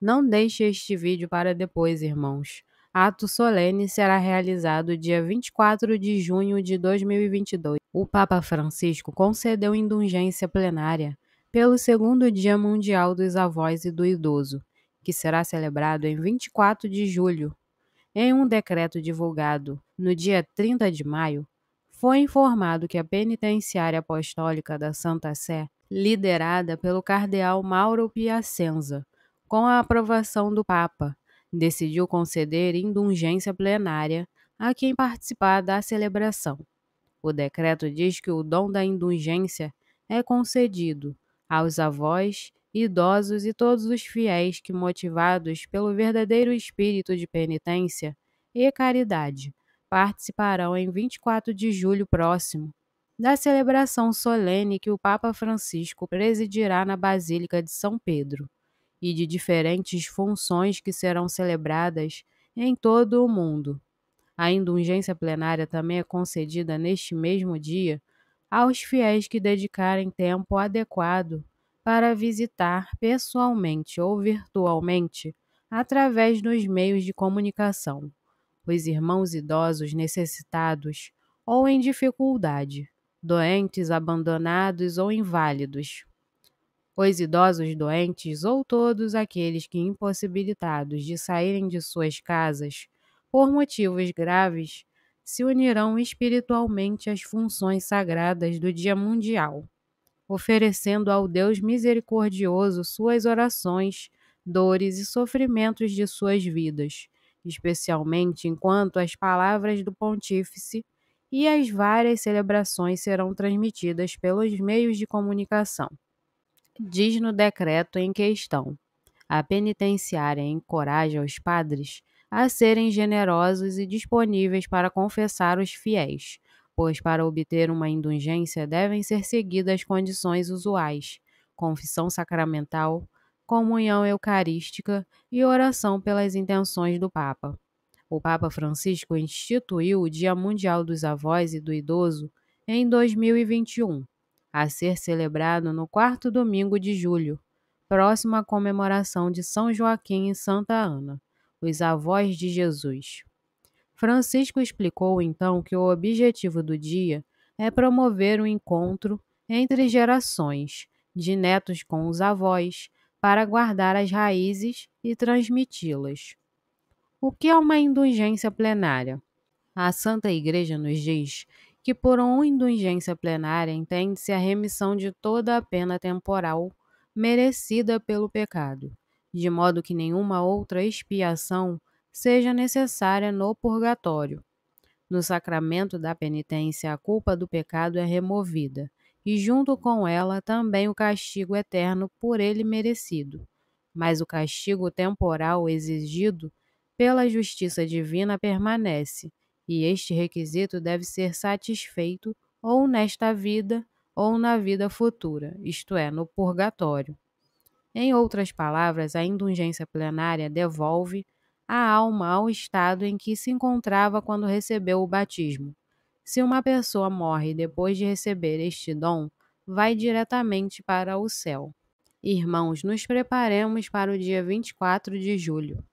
Não deixe este vídeo para depois, irmãos. Ato solene será realizado dia 24 de junho de 2022. O Papa Francisco concedeu indulgência plenária pelo segundo Dia Mundial dos Avós e do Idoso, que será celebrado em 24 de julho. Em um decreto divulgado no dia 30 de maio, foi informado que a Penitenciária Apostólica da Santa Sé, liderada pelo Cardeal Mauro Piacenza, com a aprovação do Papa, decidiu conceder indulgência plenária a quem participar da celebração. O decreto diz que o dom da indulgência é concedido aos avós, idosos e todos os fiéis que, motivados pelo verdadeiro espírito de penitência e caridade, participarão em 24 de julho próximo da celebração solene que o Papa Francisco presidirá na Basílica de São Pedro e de diferentes funções que serão celebradas em todo o mundo. A indulgência plenária também é concedida neste mesmo dia aos fiéis que dedicarem tempo adequado para visitar pessoalmente ou virtualmente através dos meios de comunicação os irmãos idosos necessitados ou em dificuldade, doentes, abandonados ou inválidos, os idosos doentes ou todos aqueles que impossibilitados de saírem de suas casas por motivos graves se unirão espiritualmente às funções sagradas do Dia Mundial, oferecendo ao Deus misericordioso suas orações, dores e sofrimentos de suas vidas, especialmente enquanto as palavras do Pontífice e as várias celebrações serão transmitidas pelos meios de comunicação diz no decreto em questão. A penitenciária encoraja os padres a serem generosos e disponíveis para confessar os fiéis, pois para obter uma indulgência devem ser seguidas condições usuais: confissão sacramental, comunhão eucarística e oração pelas intenções do Papa. O Papa Francisco instituiu o Dia Mundial dos Avós e do Idoso em 2021 a ser celebrado no quarto domingo de julho, próximo à comemoração de São Joaquim e Santa Ana, os avós de Jesus. Francisco explicou então que o objetivo do dia é promover o um encontro entre gerações, de netos com os avós, para guardar as raízes e transmiti-las. O que é uma indulgência plenária? A Santa Igreja nos diz que por uma indulgência plenária entende-se a remissão de toda a pena temporal merecida pelo pecado, de modo que nenhuma outra expiação seja necessária no purgatório. No sacramento da penitência, a culpa do pecado é removida, e junto com ela também o castigo eterno por ele merecido. Mas o castigo temporal exigido pela justiça divina permanece, e este requisito deve ser satisfeito ou nesta vida ou na vida futura, isto é, no purgatório. Em outras palavras, a indulgência plenária devolve a alma ao estado em que se encontrava quando recebeu o batismo. Se uma pessoa morre depois de receber este dom, vai diretamente para o céu. Irmãos, nos preparemos para o dia 24 de julho.